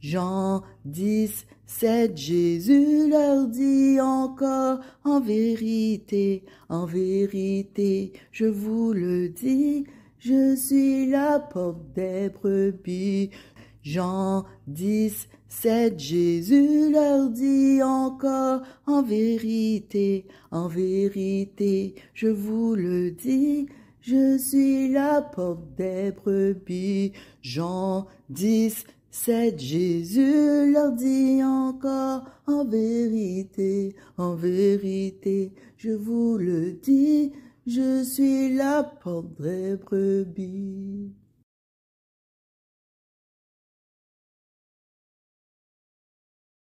Jean 10, 7, Jésus leur dit encore, en vérité, en vérité, je vous le dis, je suis la porte des brebis. Jean 10, 7, Jésus leur dit encore, en vérité, en vérité, je vous le dis, je suis la porte des brebis. Jean 10, c'est Jésus leur dit encore, en vérité, en vérité, je vous le dis, je suis la porte brebis.